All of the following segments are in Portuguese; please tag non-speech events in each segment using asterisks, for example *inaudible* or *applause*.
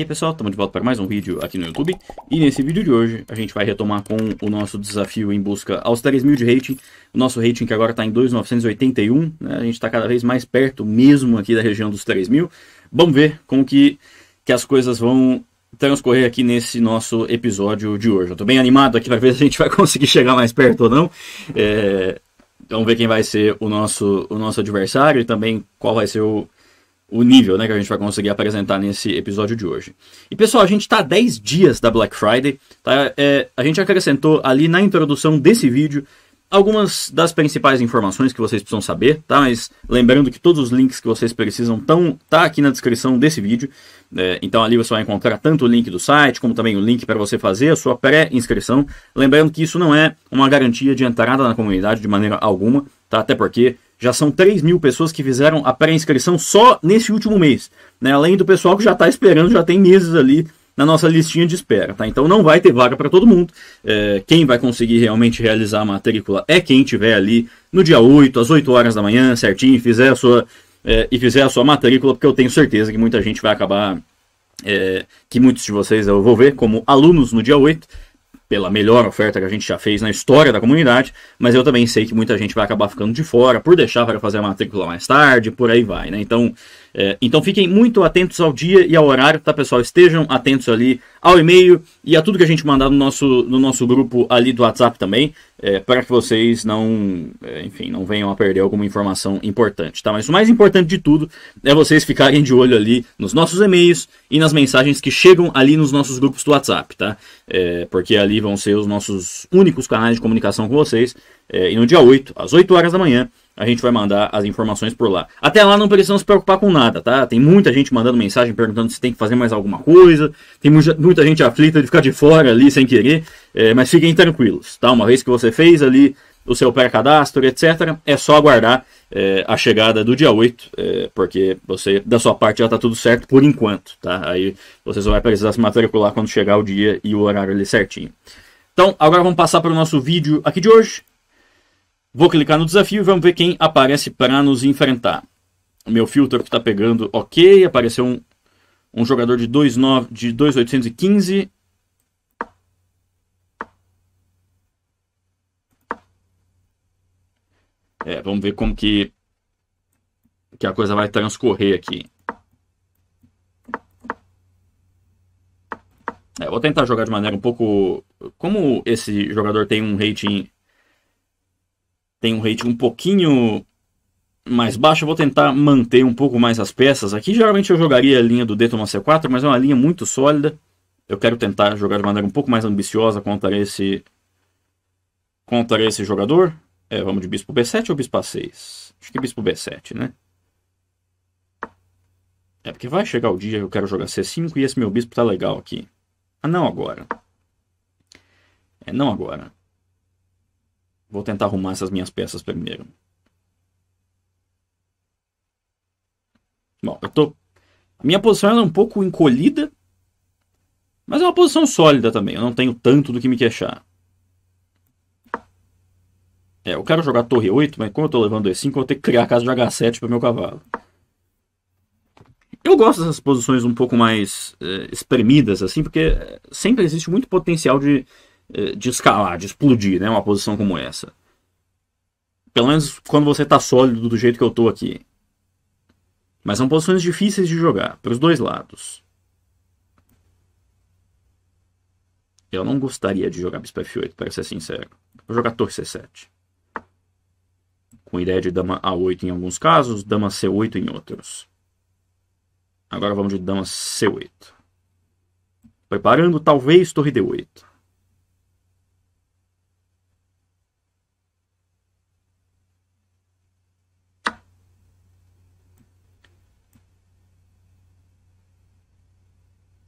E aí pessoal, estamos de volta para mais um vídeo aqui no YouTube E nesse vídeo de hoje a gente vai retomar com o nosso desafio em busca aos 3 mil de rating O nosso rating que agora está em 2.981 né? A gente está cada vez mais perto mesmo aqui da região dos 3 mil Vamos ver como que, que as coisas vão transcorrer aqui nesse nosso episódio de hoje Eu estou bem animado aqui para ver *laughs* se a gente vai conseguir chegar mais perto ou não é... Vamos ver quem vai ser o nosso, o nosso adversário e também qual vai ser o o nível né, que a gente vai conseguir apresentar nesse episódio de hoje. E pessoal, a gente está 10 dias da Black Friday, tá? É, a gente acrescentou ali na introdução desse vídeo algumas das principais informações que vocês precisam saber, tá? Mas lembrando que todos os links que vocês precisam estão tá aqui na descrição desse vídeo. É, então ali você vai encontrar tanto o link do site como também o link para você fazer a sua pré-inscrição. Lembrando que isso não é uma garantia de entrada na comunidade de maneira alguma, tá? Até porque já são 3 mil pessoas que fizeram a pré-inscrição só nesse último mês. Né? Além do pessoal que já está esperando, já tem meses ali na nossa listinha de espera, tá? Então não vai ter vaga para todo mundo. É, quem vai conseguir realmente realizar a matrícula é quem tiver ali no dia 8, às 8 horas da manhã, certinho, fizer a sua, é, e fizer a sua matrícula, porque eu tenho certeza que muita gente vai acabar. É, que muitos de vocês eu vou ver como alunos no dia 8, pela melhor oferta que a gente já fez na história da comunidade, mas eu também sei que muita gente vai acabar ficando de fora por deixar para fazer a matrícula mais tarde, por aí vai, né? Então, é, então fiquem muito atentos ao dia e ao horário, tá, pessoal? Estejam atentos ali ao e-mail e a tudo que a gente mandar no nosso, no nosso grupo ali do WhatsApp também, é, para que vocês não, é, enfim, não venham a perder alguma informação importante, tá? Mas o mais importante de tudo é vocês ficarem de olho ali nos nossos e-mails e nas mensagens que chegam ali nos nossos grupos do WhatsApp, tá? É, porque ali vão ser os nossos únicos canais de comunicação com vocês. É, e no dia 8, às 8 horas da manhã, a gente vai mandar as informações por lá. Até lá não precisam se preocupar com nada, tá? Tem muita gente mandando mensagem perguntando se tem que fazer mais alguma coisa, tem muita, gente aflita de ficar de fora ali sem querer, é, mas fiquem tranquilos, tá? Uma vez que você fez ali o seu pré-cadastro, etc., é só aguardar é, a chegada do dia 8, é, porque você, da sua parte, já está tudo certo por enquanto, tá? Aí você só vai precisar se matricular quando chegar o dia e o horário ali certinho. Então, agora vamos passar para o nosso vídeo aqui de hoje. Vou clicar no desafio e vamos ver quem aparece para nos enfrentar. O meu filtro está pegando ok. Apareceu um, um jogador de de 2,815. É, vamos ver como que, que a coisa vai transcorrer aqui. É, vou tentar jogar de maneira um pouco... Como esse jogador tem um rating tem um rating um pouquinho mais baixo. Eu vou tentar manter um pouco mais as peças aqui. Geralmente eu jogaria a linha do Dayton C4, mas é uma linha muito sólida. Eu quero tentar jogar de maneira um pouco mais ambiciosa contra esse contra esse jogador. É, vamos de bispo B7 ou bispo A6? Acho que bispo B7, né? É porque vai chegar o dia que eu quero jogar C5 e esse meu bispo tá legal aqui. Ah, não agora. É, não agora. Vou tentar arrumar essas minhas peças primeiro. Bom, eu tô... A minha posição é um pouco encolhida, mas é uma posição sólida também. Eu não tenho tanto do que me queixar. É, eu quero jogar torre 8, mas como eu tô levando E5, eu vou ter que criar a casa de H7 para meu cavalo. Eu gosto dessas posições um pouco mais é, espremidas, assim, porque sempre existe muito potencial de eh, de escalar, de explodir, né? Uma posição como essa. Pelo menos quando você tá sólido do jeito que eu tô aqui. Mas são posições difíceis de jogar, para os dois lados. Eu não gostaria de jogar bispo f8, para ser sincero. Vou jogar torre c7. Com ideia de dama a8 em alguns casos, dama c8 em outros. Agora vamos de dama c8. Preparando talvez torre d8.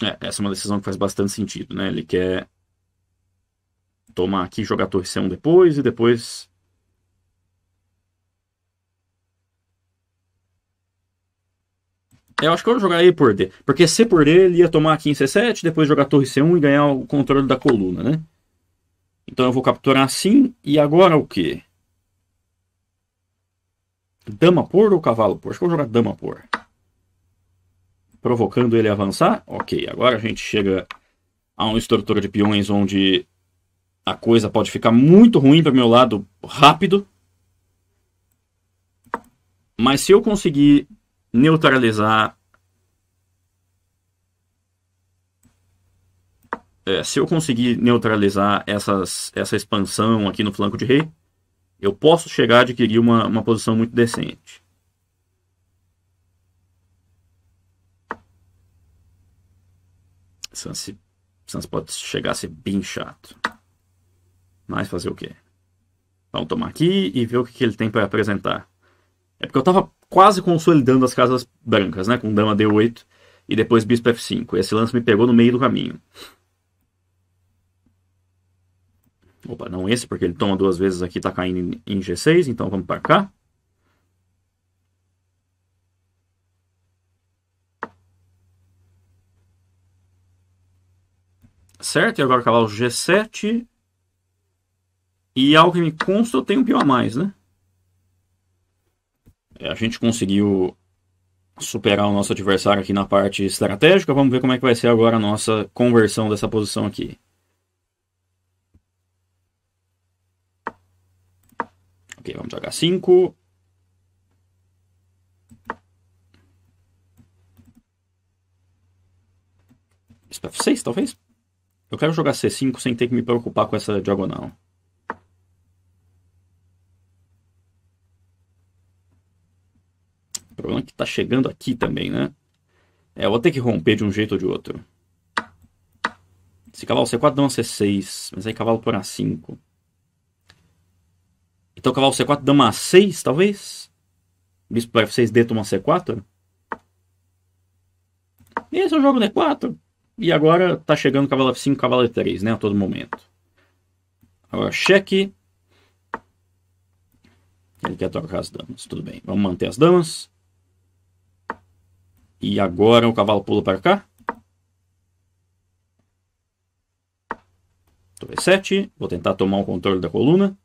É, essa é uma decisão que faz bastante sentido, né? Ele quer tomar aqui, jogar torre C1 depois e depois. Eu acho que eu vou jogar E por D. Porque C por D ele ia tomar aqui em C7, depois jogar torre C1 e ganhar o controle da coluna, né? Então eu vou capturar assim. E agora o quê? Dama por ou cavalo por? Acho que eu vou jogar dama por provocando ele a avançar. Ok, agora a gente chega a uma estrutura de peões onde a coisa pode ficar muito ruim para meu lado rápido. Mas se eu conseguir neutralizar. É, se eu conseguir neutralizar essas, essa expansão aqui no flanco de rei, eu posso chegar a adquirir uma, uma posição muito decente. Santos, Santos pode chegar a ser bem chato. Mas fazer o quê? Vamos tomar aqui e ver o que, que ele tem para apresentar. É porque eu tava quase consolidando as casas brancas, né? Com dama D8 e depois bispo F5. Esse lance me pegou no meio do caminho. Opa, não esse, porque ele toma duas vezes aqui, tá caindo em G6, então vamos para cá. certo. E agora cavalo G7. E ao que me consta, eu tenho um peão a mais, né? É, a gente conseguiu superar o nosso adversário aqui na parte estratégica. Vamos ver como é que vai ser agora a nossa conversão dessa posição aqui. Ok, vamos jogar 5. espera para 6, talvez? Eu quero jogar C5 sem ter que me preocupar com essa diagonal. O problema é que está chegando aqui também, né? É, eu vou ter que romper de um jeito ou de outro. Se cavalo C4 dá uma C6, mas aí cavalo por A5. Então cavalo C4 dama A6, talvez? Bispo para F6, D toma C4? E Esse é o jogo D4. E agora está chegando cavalo F5, cavalo E3, né? A todo momento. Agora cheque. Ele quer trocar as damas. Tudo bem. Vamos manter as damas. E agora o cavalo pula para cá. Torre 7. Vou tentar tomar o controle da coluna.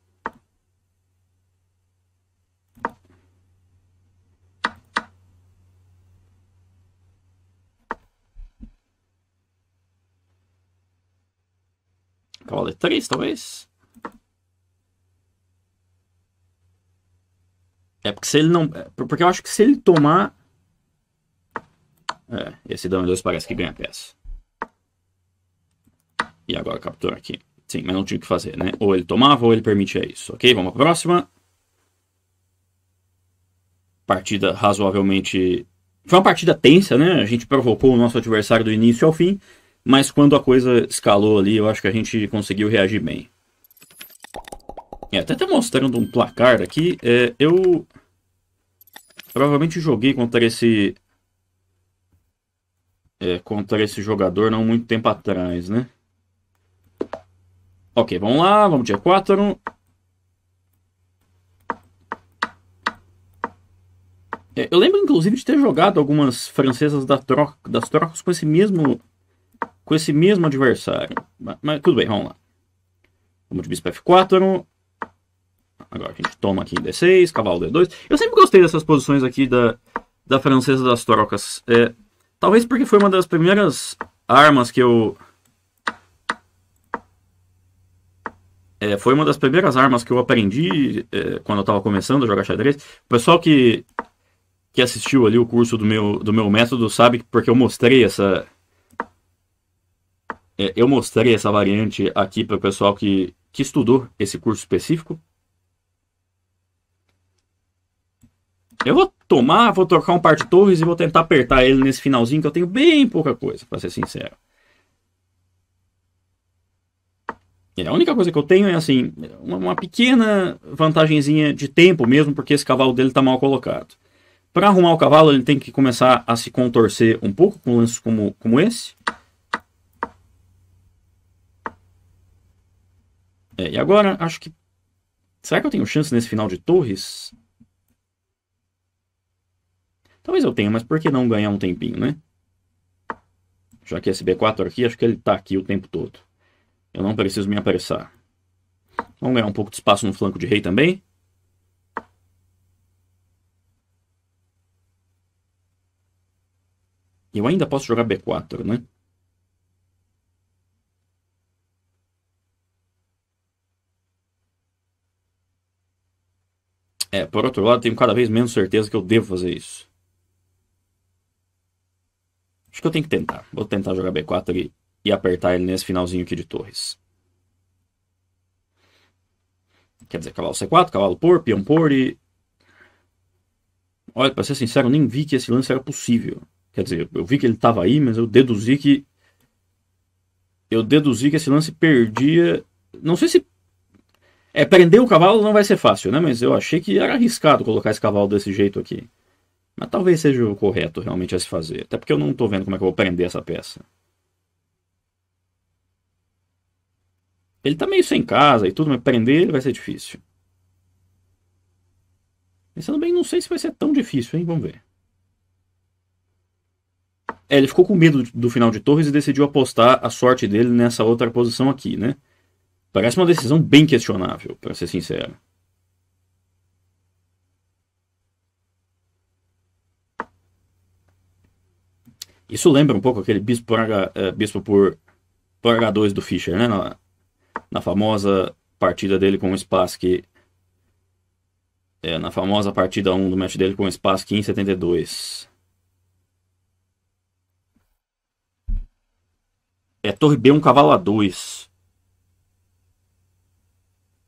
três, talvez? É porque se ele não. É, porque eu acho que se ele tomar. É, esse dano 2 parece que ganha peça. E agora captura aqui. Sim, mas não tinha o que fazer, né? Ou ele tomava ou ele permitia isso. Ok, vamos para a próxima. Partida razoavelmente. Foi uma partida tensa, né? A gente provocou o nosso adversário do início ao fim. Mas quando a coisa escalou ali, eu acho que a gente conseguiu reagir bem. É, até, até tá mostrando um placar aqui, é, eu provavelmente joguei contra esse é, contra esse jogador não muito tempo atrás, né? Ok, vamos lá, vamos dia 4. É, eu lembro, inclusive, de ter jogado algumas francesas da das trocas com esse mesmo com esse mesmo adversário. Mas, mas tudo bem, vamos lá. Vamos de bispo F4. Agora a gente toma aqui D6, cavalo D2. Eu sempre gostei dessas posições aqui da, da francesa das trocas. É, talvez porque foi uma das primeiras armas que eu... É, foi uma das primeiras armas que eu aprendi é, quando eu estava começando a jogar xadrez. O pessoal que, que assistiu ali o curso do meu, do meu método sabe porque eu mostrei essa, é, eu mostrei essa variante aqui para o pessoal que, que estudou esse curso específico. Eu vou tomar, vou trocar um par de torres e vou tentar apertar ele nesse finalzinho que eu tenho bem pouca coisa, para ser sincero. E é, a única coisa que eu tenho é assim, uma, pequena vantagenzinha de tempo mesmo, porque esse cavalo dele está mal colocado. Para arrumar o cavalo, ele tem que começar a se contorcer um pouco com lances como, como esse. É, e agora, acho que. Será que eu tenho chance nesse final de torres? Talvez eu tenha, mas por que não ganhar um tempinho, né? Já que esse B4 aqui, acho que ele tá aqui o tempo todo. Eu não preciso me apressar. Vamos ganhar um pouco de espaço no flanco de rei também. Eu ainda posso jogar B4, né? por outro lado, tenho cada vez menos certeza que eu devo fazer isso. Acho que eu tenho que tentar. Vou tentar jogar B4 e, e apertar ele nesse finalzinho aqui de torres. Quer dizer, cavalo C4, cavalo por, peão por e... Olha, para ser sincero, eu nem vi que esse lance era possível. Quer dizer, eu vi que ele estava aí, mas eu deduzi que... Eu deduzi que esse lance perdia... Não sei se é, prender o cavalo não vai ser fácil, né? Mas eu achei que era arriscado colocar esse cavalo desse jeito aqui. Mas talvez seja o correto realmente a se fazer. Até porque eu não estou vendo como é que eu vou prender essa peça. Ele tá meio sem casa e tudo, mas prender ele vai ser difícil. Pensando bem, não sei se vai ser tão difícil, hein? Vamos ver. É, ele ficou com medo do final de torres e decidiu apostar a sorte dele nessa outra posição aqui, né? Parece uma decisão bem questionável, para ser sincero. Isso lembra um pouco aquele bispo por, H, é, bispo por, por H2 do Fischer, né? Na, na famosa partida dele com o Spassky. É, na famosa partida 1 do match dele com o Spassky em 72. É torre B1 cavalo A2.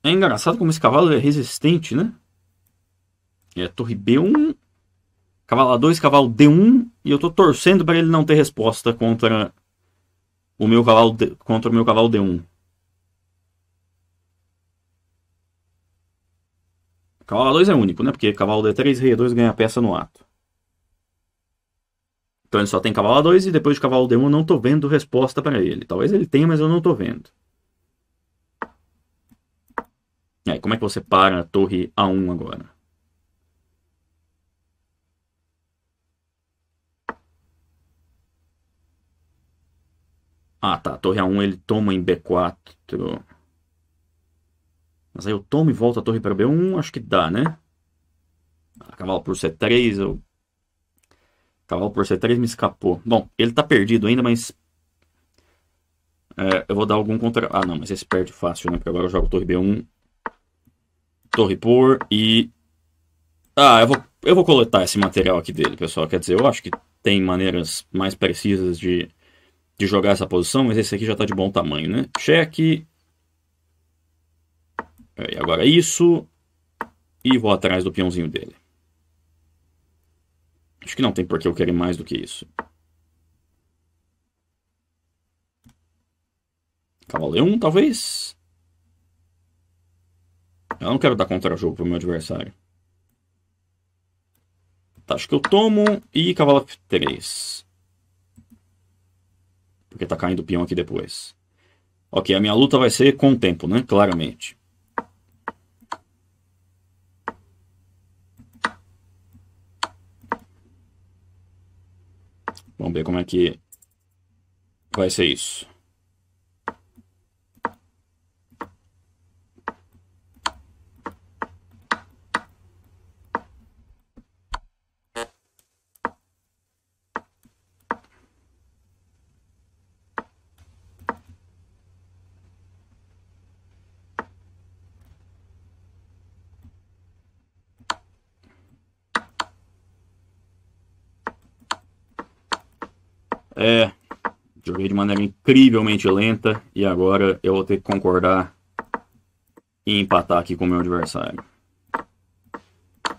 É engraçado como esse cavalo é resistente, né? É torre B1, cavalo A2, cavalo D1, e eu tô torcendo para ele não ter resposta contra o meu cavalo D, contra o meu cavalo D1. Cavalo A2 é único, né? Porque cavalo D3, rei A2 ganha peça no ato. Então ele só tem cavalo A2 e depois de cavalo D1 eu não tô vendo resposta para ele. Talvez ele tenha, mas eu não tô vendo. E aí, como é que você para a torre A1 agora? Ah, tá. A torre A1 ele toma em B4. Mas aí eu tomo e volto a torre para B1. Acho que dá, né? Ah, cavalo por C3. Eu... Cavalo por C3 me escapou. Bom, ele tá perdido ainda, mas... É, eu vou dar algum contra... Ah, não. Mas esse perde fácil, né? Porque agora eu jogo torre B1 Torre Por e. Ah, eu vou, eu vou coletar esse material aqui dele, pessoal. Quer dizer, eu acho que tem maneiras mais precisas de, de jogar essa posição, mas esse aqui já está de bom tamanho, né? Cheque. e agora isso. E vou atrás do peãozinho dele. Acho que não tem por que eu querer mais do que isso. Cavaleiro 1, talvez. Eu não quero dar contra-jogo pro meu adversário. Tá, acho que eu tomo. E cavalo F3. Porque tá caindo o peão aqui depois. Ok, a minha luta vai ser com o tempo, né? Claramente. Vamos ver como é que vai ser isso. era incrivelmente lenta. E agora eu vou ter que concordar e empatar aqui com o meu adversário.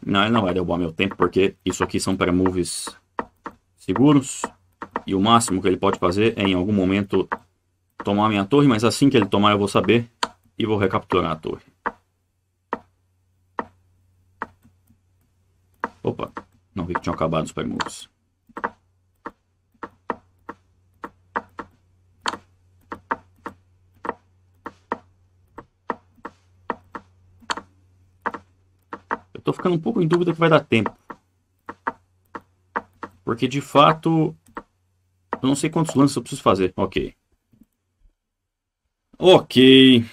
Não, ele não vai derrubar meu tempo, porque isso aqui são pré-moves seguros. E o máximo que ele pode fazer é, em algum momento, tomar minha torre. Mas assim que ele tomar, eu vou saber e vou recapturar a torre. Opa, não vi que tinham acabado os pré-moves. Tô ficando um pouco em dúvida que vai dar tempo. Porque de fato. Eu não sei quantos lances eu preciso fazer. Ok. Ok.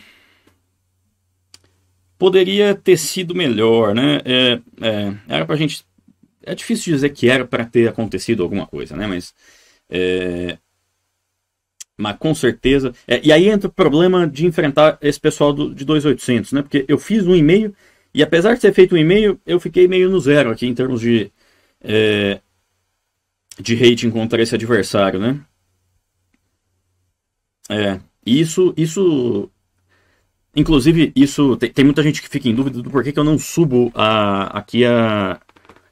Poderia ter sido melhor, né? É, é, era pra gente. É difícil dizer que era para ter acontecido alguma coisa, né? Mas. É, mas com certeza. É, e aí entra o problema de enfrentar esse pessoal do, de 2800, né? Porque eu fiz um e-mail e apesar de ter feito um e-mail, eu fiquei meio no zero aqui em termos de, é, de rating contra esse adversário, né? É, isso, isso, inclusive, isso tem, tem muita gente que fica em dúvida do porquê que eu não subo a, aqui a,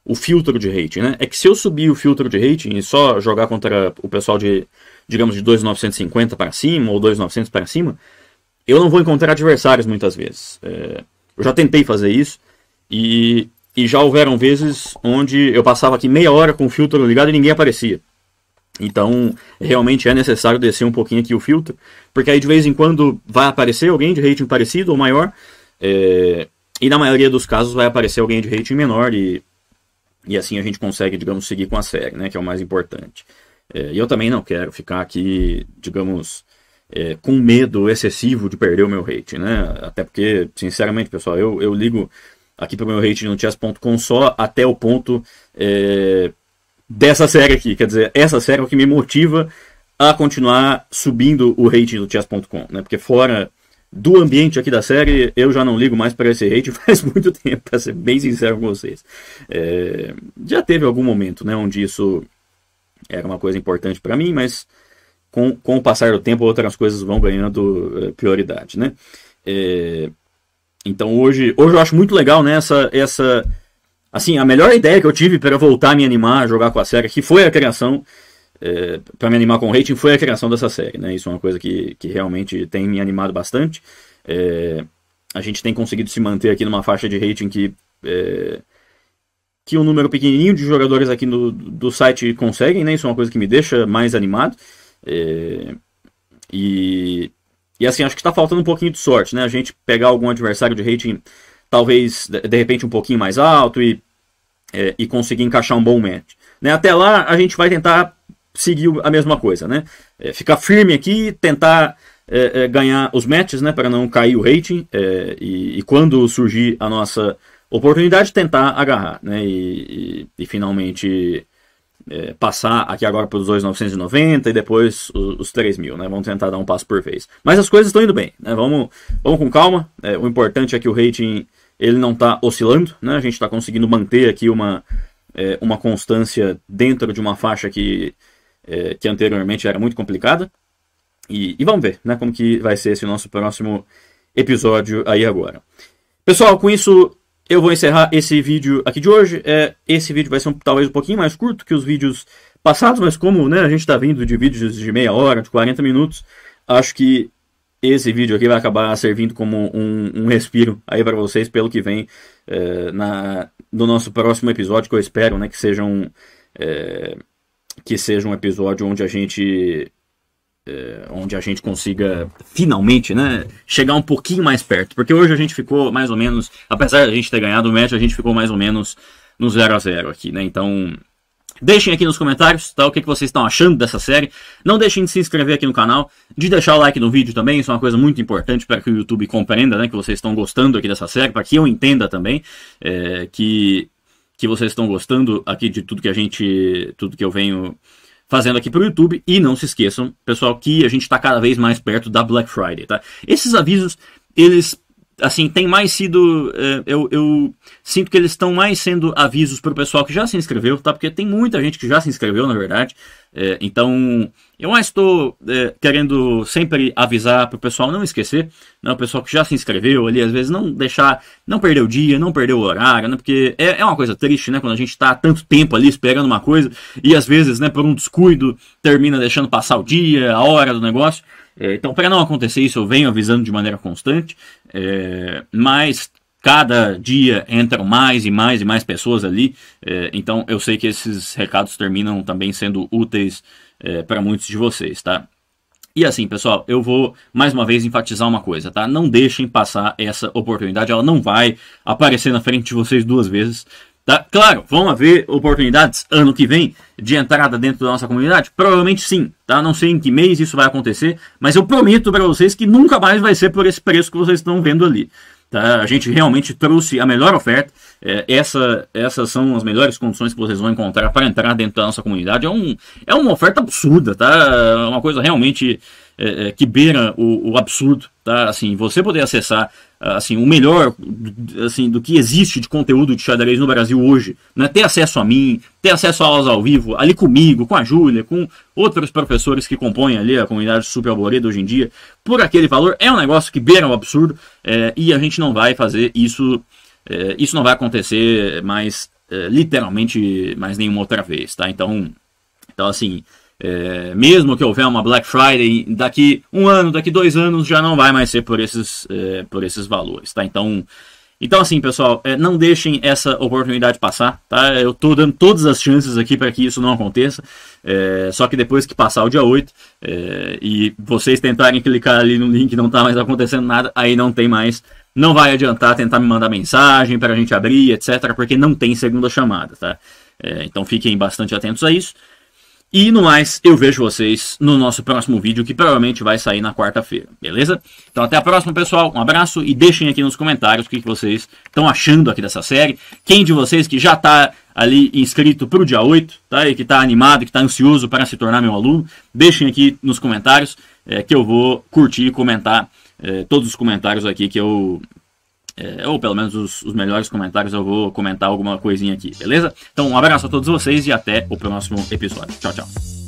o filtro de rating, né? É que se eu subir o filtro de rating e só jogar contra o pessoal de, digamos, de 2,950 para cima ou 2,900 para cima, eu não vou encontrar adversários muitas vezes. É, eu já tentei fazer isso e, e já houveram vezes onde eu passava aqui meia hora com o filtro ligado e ninguém aparecia. Então, realmente é necessário descer um pouquinho aqui o filtro, porque aí de vez em quando vai aparecer alguém de rating parecido ou maior, é, e na maioria dos casos vai aparecer alguém de rating menor, e, e assim a gente consegue, digamos, seguir com a série, né, que é o mais importante. É, e eu também não quero ficar aqui, digamos, é, com medo excessivo de perder o meu rate, né? Até porque, sinceramente, pessoal, eu, eu ligo aqui para o meu rate no chess.com só até o ponto é, dessa série aqui. Quer dizer, essa série é o que me motiva a continuar subindo o rate do chess.com, né? Porque fora do ambiente aqui da série, eu já não ligo mais para esse rate *laughs* faz muito tempo, para ser bem sincero com vocês. É, já teve algum momento, né, onde isso era uma coisa importante para mim, mas com, com o passar do tempo, outras coisas vão ganhando eh, prioridade, né? É, então hoje, hoje eu acho muito legal, né, essa, essa... Assim, a melhor ideia que eu tive para voltar a me animar a jogar com a série, que foi a criação... É, para me animar com o rating foi a criação dessa série, né? Isso é uma coisa que, que realmente tem me animado bastante. É, a gente tem conseguido se manter aqui numa faixa de rating que é, que um número pequenininho de jogadores aqui no, do site conseguem, né? Isso é uma coisa que me deixa mais animado. É, e, e assim, acho que está faltando um pouquinho de sorte, né? A gente pegar algum adversário de rating talvez de repente um pouquinho mais alto e, é, e conseguir encaixar um bom match. Né? Até lá a gente vai tentar seguir a mesma coisa, né? É, ficar firme aqui, tentar é, é ganhar os matches, né? Para não cair o rating é, e, e, quando surgir a nossa oportunidade tentar agarrar, né? E, e, e finalmente é, passar aqui agora para os 2.990 e depois os, os né? Vamos tentar dar um passo por vez. Mas as coisas estão indo bem, né? Vamos, vamos com calma. É, o importante é que o rating ele não está oscilando, né? A gente está conseguindo manter aqui uma, é, uma constância dentro de uma faixa que, é, que anteriormente era muito complicada. E, e vamos ver, né? Como que vai ser esse nosso próximo episódio aí agora. Pessoal, com isso eu vou encerrar esse vídeo aqui de hoje. É, esse vídeo vai ser um, talvez um pouquinho mais curto que os vídeos passados, mas como né, a gente está vindo de vídeos de meia hora, de 40 minutos, acho que esse vídeo aqui vai acabar servindo como um, um respiro aí para vocês pelo que vem é, na, no nosso próximo episódio, que eu espero né, que seja um. É, que seja um episódio onde a gente é, onde a gente consiga finalmente, né, chegar um pouquinho mais perto, porque hoje a gente ficou mais ou menos, apesar de a gente ter ganhado o match, a gente ficou mais ou menos no 0 a 0 aqui, né? Então, Deixem aqui nos comentários tá, o que, que vocês estão achando dessa série. Não deixem de se inscrever aqui no canal, de deixar o like no vídeo também, isso é uma coisa muito importante para que o YouTube compreenda né, que vocês estão gostando aqui dessa série, para que eu entenda também é, que, que vocês estão gostando aqui de tudo que a gente. tudo que eu venho fazendo aqui para o YouTube. E não se esqueçam, pessoal, que a gente está cada vez mais perto da Black Friday. Tá? Esses avisos, eles assim, tem mais sido. É, eu, eu sinto que eles estão mais sendo avisos para o pessoal que já se inscreveu, tá? Porque tem muita gente que já se inscreveu, na verdade. É, então, eu mais estou é, querendo sempre avisar para o pessoal não esquecer, né? O pessoal que já se inscreveu ali, às vezes não deixar, não perder o dia, não perder o horário, né? Porque é, é uma coisa triste, né? Quando a gente está tanto tempo ali esperando uma coisa e às vezes, né, por um descuido, termina deixando passar o dia, a hora do negócio. É, então, para não acontecer isso, eu venho avisando de maneira constante, é, mas cada dia entram mais e mais e mais pessoas ali, é, então eu sei que esses recados terminam também sendo úteis é, para muitos de vocês, tá? E assim, pessoal, eu vou mais uma vez enfatizar uma coisa, tá? Não deixem passar essa oportunidade, ela não vai aparecer na frente de vocês duas vezes. Tá? Claro, vão haver oportunidades ano que vem de entrada dentro da nossa comunidade? Provavelmente sim, tá? Não sei em que mês isso vai acontecer, mas eu prometo para vocês que nunca mais vai ser por esse preço que vocês estão vendo ali. Tá? A gente realmente trouxe a melhor oferta, é, essa, essas são as melhores condições que vocês vão encontrar para entrar dentro da nossa comunidade. É, um, é uma oferta absurda, tá? É uma coisa realmente é, é, que beira o, o, absurdo, tá? Assim, você poder acessar assim o melhor assim do que existe de conteúdo de xadrez no Brasil hoje, né? Ter acesso a mim, ter acesso a aulas ao vivo, ali comigo, com a Júlia, com outros professores que compõem ali a comunidade Super Arboredo hoje em dia, por aquele valor, é um negócio que beira o absurdo é, e a gente não vai fazer isso, é, isso não vai acontecer mais é, literalmente mais nenhuma outra vez, tá? Então, então assim, é, mesmo que houver uma Black Friday daqui um ano, daqui dois anos, já não vai mais ser por esses, é, por esses valores, tá? Então, então assim, pessoal, é, não deixem essa oportunidade passar, tá? Eu tô dando todas as chances aqui para que isso não aconteça, é, só que depois que passar o dia 8 é, e vocês tentarem clicar ali no link não tá mais acontecendo nada, aí não tem mais não vai adiantar tentar me mandar mensagem para a gente abrir, etc, porque não tem segunda chamada, tá? É, então fiquem bastante atentos a isso. E no mais, eu vejo vocês no nosso próximo vídeo, que provavelmente vai sair na quarta-feira, beleza? Então até a próxima, pessoal. Um abraço e deixem aqui nos comentários o que, vocês estão achando aqui dessa série. Quem de vocês que já está ali inscrito para o dia 8, tá? E que está animado, que está ansioso para se tornar meu aluno, deixem aqui nos comentários é, que eu vou curtir e comentar é, todos os comentários aqui que eu é, ou pelo menos os, os, melhores comentários, eu vou comentar alguma coisinha aqui, beleza? Então, um abraço a todos vocês e até o próximo episódio. Tchau, tchau.